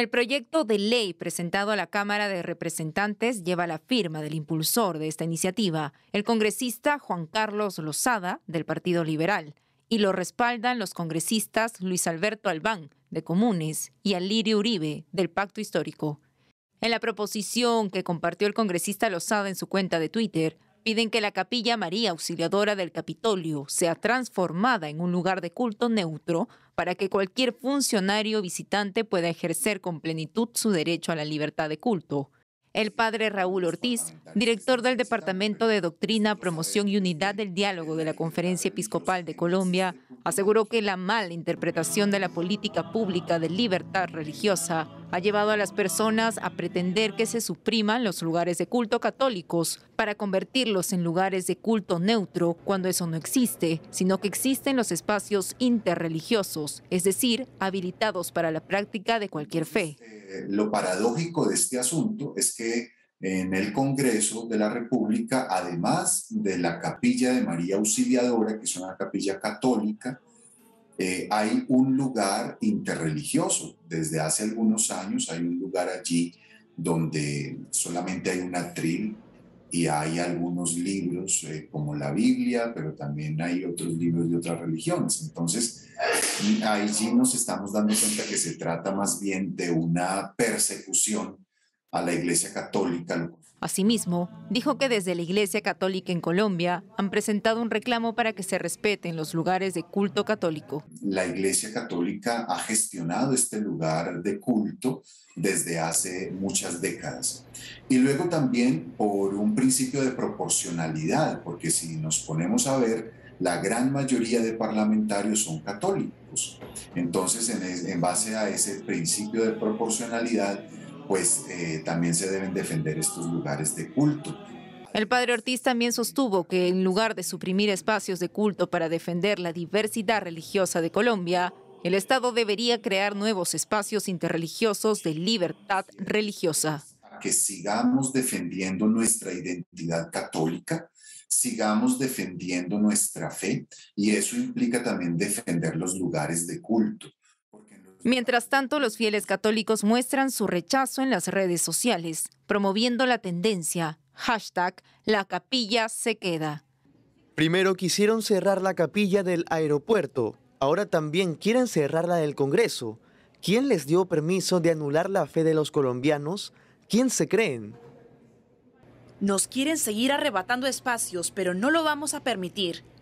El proyecto de ley presentado a la Cámara de Representantes lleva la firma del impulsor de esta iniciativa, el congresista Juan Carlos Lozada, del Partido Liberal, y lo respaldan los congresistas Luis Alberto Albán, de Comunes, y Alirio Uribe, del Pacto Histórico. En la proposición que compartió el congresista Lozada en su cuenta de Twitter, Piden que la capilla María Auxiliadora del Capitolio sea transformada en un lugar de culto neutro para que cualquier funcionario visitante pueda ejercer con plenitud su derecho a la libertad de culto. El padre Raúl Ortiz, director del Departamento de Doctrina, Promoción y Unidad del Diálogo de la Conferencia Episcopal de Colombia, Aseguró que la mala interpretación de la política pública de libertad religiosa ha llevado a las personas a pretender que se supriman los lugares de culto católicos para convertirlos en lugares de culto neutro cuando eso no existe, sino que existen los espacios interreligiosos, es decir, habilitados para la práctica de cualquier fe. Eh, lo paradójico de este asunto es que en el Congreso de la República, además de la capilla de María Auxiliadora, que es una capilla católica, eh, hay un lugar interreligioso. Desde hace algunos años hay un lugar allí donde solamente hay un atril y hay algunos libros eh, como la Biblia, pero también hay otros libros de otras religiones. Entonces, ahí sí nos estamos dando cuenta que se trata más bien de una persecución a la Iglesia Católica. Asimismo, dijo que desde la Iglesia Católica en Colombia han presentado un reclamo para que se respeten los lugares de culto católico. La Iglesia Católica ha gestionado este lugar de culto desde hace muchas décadas. Y luego también por un principio de proporcionalidad, porque si nos ponemos a ver, la gran mayoría de parlamentarios son católicos. Entonces, en, en base a ese principio de proporcionalidad, pues eh, también se deben defender estos lugares de culto. El padre Ortiz también sostuvo que en lugar de suprimir espacios de culto para defender la diversidad religiosa de Colombia, el Estado debería crear nuevos espacios interreligiosos de libertad religiosa. Que sigamos defendiendo nuestra identidad católica, sigamos defendiendo nuestra fe y eso implica también defender los lugares de culto. Mientras tanto, los fieles católicos muestran su rechazo en las redes sociales, promoviendo la tendencia hashtag La capilla se queda. Primero quisieron cerrar la capilla del aeropuerto, ahora también quieren cerrar la del Congreso. ¿Quién les dio permiso de anular la fe de los colombianos? ¿Quién se creen? Nos quieren seguir arrebatando espacios, pero no lo vamos a permitir.